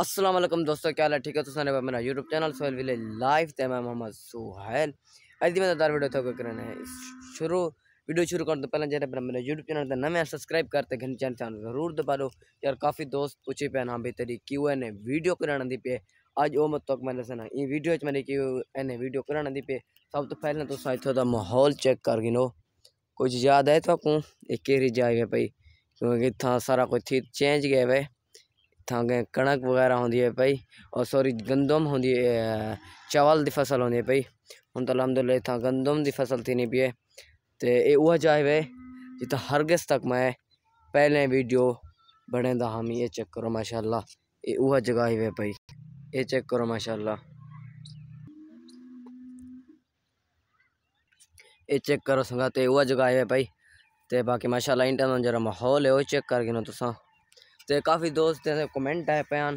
अस्सलाम वालेकुम दोस्तों क्या हाल है ठीक है तो सारे मेरा यूट्यूब चैनल सोहेल विले लाइव थे मैं मोहम्मद सुहेल अज मैं दार वीडियो थोड़ा तो करना है शुरू वीडियो शुरू करने तो पहले जरा अपना मेरा यूट्यूब चैनल था नवे सब्सक्राइब करते घंटे चैनल चैनल जरूर दबा दो यार काफ़ी दोस्त पूछे पे ना भी तेरी क्यू एन ए वीडियो कराने दी पे अज वो मत मतलब तो मैं सना ये वीडियो मेरी क्यू एन ए वीडियो कराने दी पे सब तो पहले तो इतों का माहौल चेक कर गिनो कुछ याद है तो आपको एक केरी जाए भाई क्योंकि इतना सारा कुछ चेंज गया भाई थे कणक वगैरह होंगी है पाई और सॉरी गंदम हों चावल की फसल होंगी है पाई हूँ तो अलहमदुल्ला इतना गंदम की फसल थी नहीं पिए तो ये उ जगह वे जितना हर हरगिस तक मैं पहले वीडियो बने दा हम ये चेक करो माशाला ये उ जगह ही वे पाई ये चेक करो माशाला ये चेक करो संगा तो उ जगह है पाई तो बाकी माशाला इंटर जरा माहौल है वो चेक कर गए तुसा तो काफ़ी दोस्त ਦੇ ਕਮੈਂਟ ਆਏ ਪਿਆਨ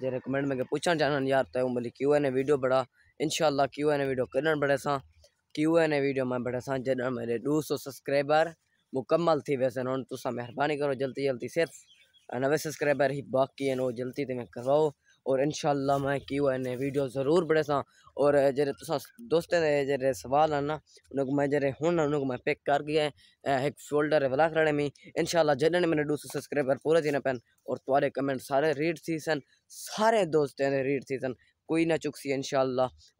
ਤੇ कमेंट में पूछना चाहना यार तो मतलब क्यू एन ए वीडियो बड़ा इनशाला क्यू एन ए वीडियो कर बड़े सा क्यू एन ए वीडियो में बड़े सा जन मेरे सौ सब्सक्राइबर मुकम्मल थी वैसे उन्होंने तुसा मेहरबानी करो जल्दी जल्दी सिर्फ नवे सब्सक्राइबर ही बाकी है वो जल्दी तुम्हें करवाओ और इन मैं क्यू एन ए वीडियो जरूर बढ़ेसा और जे तुसा दोस्तें दे सवाल आना उनको मैं जे हूँ उनको मैं पिक कर गया एक शोल्डर वाला खड़े मी इन जडन मैंने दो सौ सब्सक्राइबर पूरे थी पेन और तुम्हारे कमेंट सारे रीड थी सन सारे दोस्तों के रीड थी सन कोई ना चुकसी इन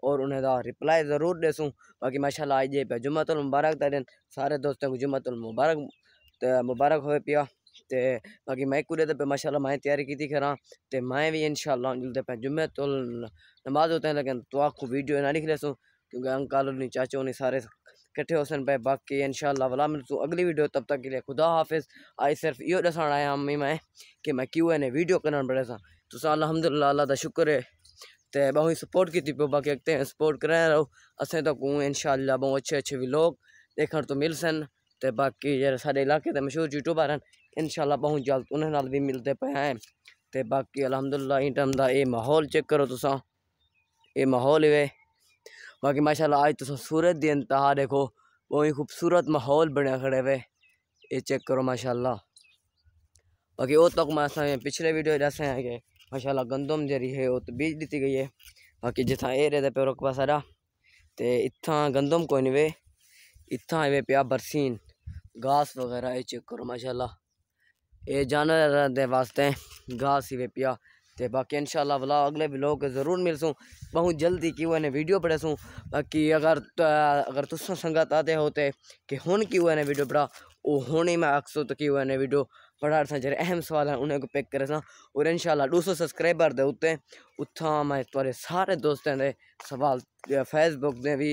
और उन्हें दा रिप्लाई ज़रूर देसूँ बाकी माशाला आज पे जुम्मतुल मुबारक दिन सारे दोस्तों को जुम्मतुल मुबारक मुबारक हो पिया ते बाकी मैं कुरे पे माशाल्लाह मैं तैयारी की खरा ते मैं भी इनशाला जुलते पे जुम्मे तो नमाज होते हैं लेकिन तो आखो वीडियो ना निकले सो क्योंकि अंकल उन्हीं चाचो उन्हीं सारे इकट्ठे होसन पे बाकी इनशाला वाला मिल तू अगली वीडियो तब तक के लिए खुदा हाफिज़ आई सिर्फ इहो ॾसणु आया मम्मी मैं कि मैं क्यों एन वीडियो करणु पड़े सां तुसां तो अलहमदिल्ला अलाह त शुक्र है तो बहु सपोर्ट की पियो बाकी अॻिते सपोर्ट कराए रहो असें तो कूँ इनशाला बहु अच्छे अच्छे लोग देखने तो मिलसन तो बाकी जरा साढ़े इलाके मशहूर यूट्यूबर हैं इन ਬਹੁਤ बहुत जल्द ਨਾਲ ਵੀ ਮਿਲਦੇ ਪਏ ਹਾਂ ਤੇ ਬਾਕੀ ਅਲਹਮਦੁਲਿਲਾ ਇਹ ਟਾਈਮ ਦਾ ਇਹ ਮਾਹੌਲ ਚੈੱਕ ਕਰੋ ਤੁਸੀਂ ਇਹ बाकी माशाला अज तुम सूरज की इंतहा देखो वो ही खूबसूरत माहौल बनया खड़े वे ये चेक करो माशा बाकी उस तक मैं पिछले वीडियो दस हैं कि माशाल्लाह गंदम जारी है वो तो बीज दी गई है बाकी जितना ए रेता पे रुकबा सारा तो इतना गंदम कोई नहीं वे इतना है वे बरसीन घास वगैरह ये चेक करो माशाला ये जानवर वास्ते घास ही वेपिया ते बाकी इंशाल्लाह वाला अगले ब्लॉग जरूर मिलसूं बहुत जल्दी क्यू एन वीडियो पढ़े सूँ बाकी अगर तो, अगर तुस संगत आते हो तो कि हूँ क्यू एन वीडियो पढ़ा वो हूँ ही मैं अक्सो तो क्यू एन वीडियो पढ़ा रहा जो अहम सवाल है उन्हें को पिक करे सा और इंशाल्लाह दो सौ सब्सक्राइबर दे उत्ते उत्था मैं थोड़े सारे दोस्तों के सवाल फेसबुक के भी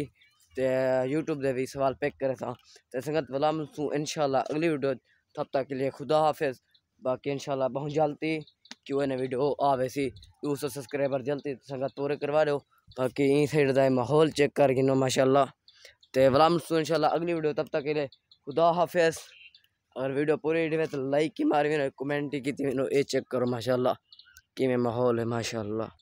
यूट्यूब के भी सवाल पिक करे सर संगत वाला इन शाला अगली वीडियो तब तक के लिए खुदा हाफिज़ बाकी इंशाल्लाह बहुत जल्दी क्यों इन्हें वीडियो आवे सी दो सौ सब्सक्राइबर जल्दी संगत पूरे करवा दो बाकी इन साइड का माहौल चेक कर गिनो माशाला तो वलाम इंशाल्लाह अगली वीडियो तब तक के लिए खुदा हाफिज़ अगर वीडियो पूरी हिट तो लाइक ही मारवी कमेंट ही की चेक करो माशाला कि माहौल है माशाला